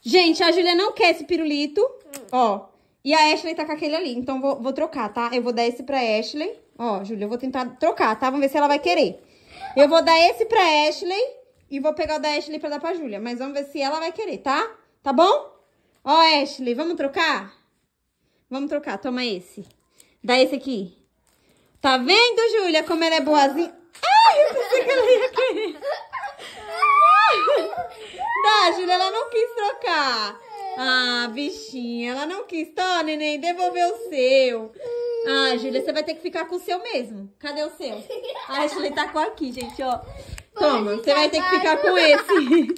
Gente, a Júlia não quer esse pirulito, ó. E a Ashley tá com aquele ali, então vou, vou trocar, tá? Eu vou dar esse pra Ashley. Ó, Júlia, eu vou tentar trocar, tá? Vamos ver se ela vai querer. Eu vou dar esse pra Ashley e vou pegar o da Ashley pra dar pra Júlia. Mas vamos ver se ela vai querer, tá? Tá bom? Ó, Ashley, vamos trocar? Vamos trocar, toma esse. Dá esse aqui. Tá vendo, Júlia, como ela é boazinha? Ai, eu pensei que ela ia querer. Ah, Julia, né? Ela não quis trocar. Ah, bichinha. Ela não quis. Tô, neném, devolveu o seu. Ah, Júlia, você vai ter que ficar com o seu mesmo. Cadê o seu? Ah, a Ashley tá com aqui, gente, ó. Toma, você vai ter que ficar com esse.